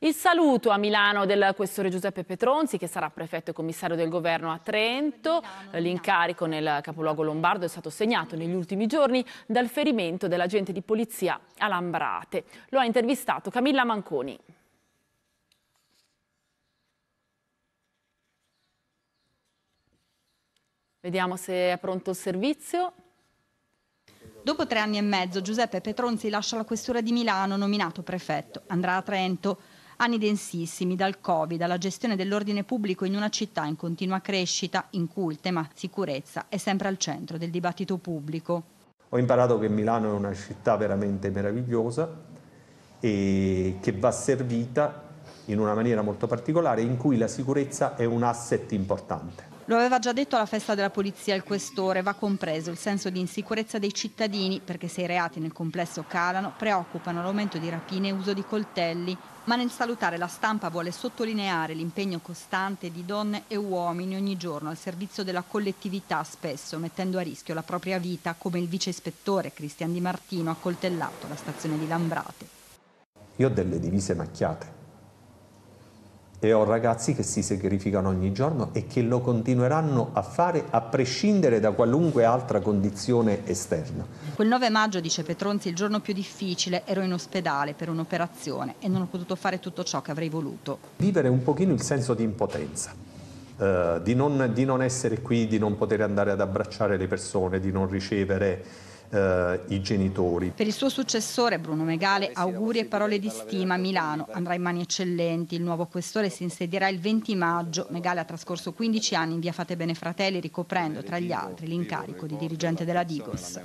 Il saluto a Milano del questore Giuseppe Petronzi che sarà prefetto e commissario del governo a Trento. L'incarico nel capoluogo lombardo è stato segnato negli ultimi giorni dal ferimento dell'agente di polizia Alambrate. Lo ha intervistato Camilla Manconi. Vediamo se è pronto il servizio. Dopo tre anni e mezzo Giuseppe Petronzi lascia la questura di Milano nominato prefetto. Andrà a Trento. Anni densissimi dal Covid alla gestione dell'ordine pubblico in una città in continua crescita in cui il tema sicurezza è sempre al centro del dibattito pubblico. Ho imparato che Milano è una città veramente meravigliosa e che va servita in una maniera molto particolare in cui la sicurezza è un asset importante. Lo aveva già detto alla festa della polizia il questore, va compreso il senso di insicurezza dei cittadini perché se i reati nel complesso calano preoccupano l'aumento di rapine e uso di coltelli, ma nel salutare la stampa vuole sottolineare l'impegno costante di donne e uomini ogni giorno al servizio della collettività, spesso mettendo a rischio la propria vita, come il vice ispettore Cristian Di Martino ha coltellato alla stazione di Lambrate. Io ho delle divise macchiate e ho ragazzi che si sacrificano ogni giorno e che lo continueranno a fare a prescindere da qualunque altra condizione esterna. Quel 9 maggio, dice Petronzi, il giorno più difficile, ero in ospedale per un'operazione e non ho potuto fare tutto ciò che avrei voluto. Vivere un pochino il senso di impotenza, eh, di, non, di non essere qui, di non poter andare ad abbracciare le persone, di non ricevere eh, i genitori. Per il suo successore Bruno Megale auguri e parole di stima a Milano. Andrà in mani eccellenti. Il nuovo questore si insedierà il 20 maggio. Megale ha trascorso 15 anni in via Fate Bene Fratelli ricoprendo tra gli altri l'incarico di dirigente della Digos.